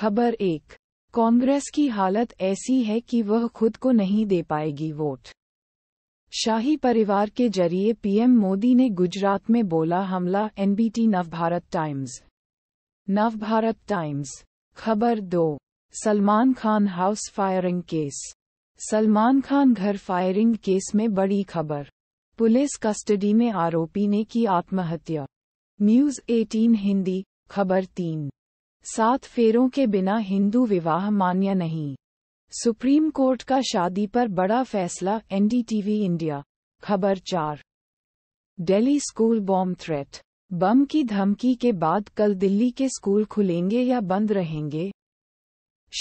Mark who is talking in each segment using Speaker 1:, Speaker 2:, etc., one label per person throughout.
Speaker 1: खबर एक कांग्रेस की हालत ऐसी है कि वह खुद को नहीं दे पाएगी वोट शाही परिवार के जरिए पीएम मोदी ने गुजरात में बोला हमला NBT Navbharat Times Navbharat Times खबर दो Salman Khan house firing case Salman Khan घर फायरिंग केस में बड़ी खबर पुलिस कस्टडी में आरोपी ने की आत्महत्या न्यूज 18 हिंदी खबर तीन सात फेरों के बिना हिंदू विवाह मान्य नहीं सुप्रीम कोर्ट का शादी पर बड़ा फैसला एनडीटीवी इंडिया खबर चार दिल्ली स्कूल बॉम्ब थ्रेट बम की धमकी के बाद कल दिल्ली के स्कूल खुलेंगे या बंद रहेंगे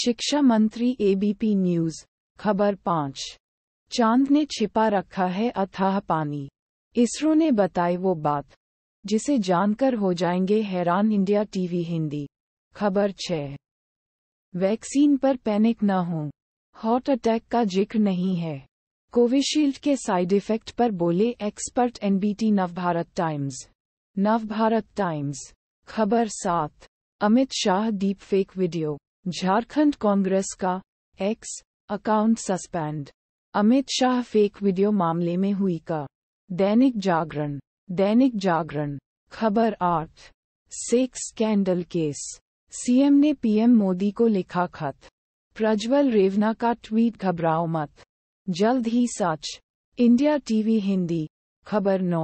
Speaker 1: शिक्षा मंत्री एबीपी न्यूज खबर पाँच चांद ने छिपा रखा है अथाह पानी इसरो ने बताई वो बात जिसे जानकर हो जाएंगे हैरान इंडिया टीवी हिंदी खबर छः वैक्सीन पर पैनिक न हो हॉट अटैक का जिक्र नहीं है कोविशील्ड के साइड इफेक्ट पर बोले expert NBT Navbharat Times Navbharat Times खबर सात Amit Shah deep fake video Jharkhand Congress का X account suspend Amit Shah fake video मामले में हुई का दैनिक जागरण दैनिक जागरण खबर आठ सेक्स स्कैंडल केस सीएम ने पीएम मोदी को लिखा खत प्रज्वल रेवना का ट्वीट घबराओ मत जल्द ही सच इंडिया टीवी हिंदी खबर नौ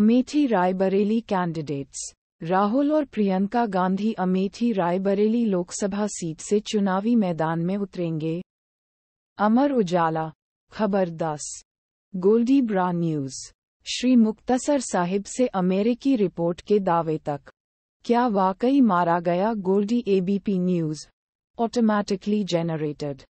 Speaker 1: अमेठी रायबरेली कैंडिडेट्स राहुल और प्रियंका गांधी अमेठी रायबरेली लोकसभा सीट से चुनावी मैदान में उतरेंगे अमर उजाला खबर दस गोल्डी ब्रा न्यूज श्री मुख्तसर साहिब से अमेरिकी रिपोर्ट के दावे तक क्या वाकई मारा गया Goldy ABP news automatically generated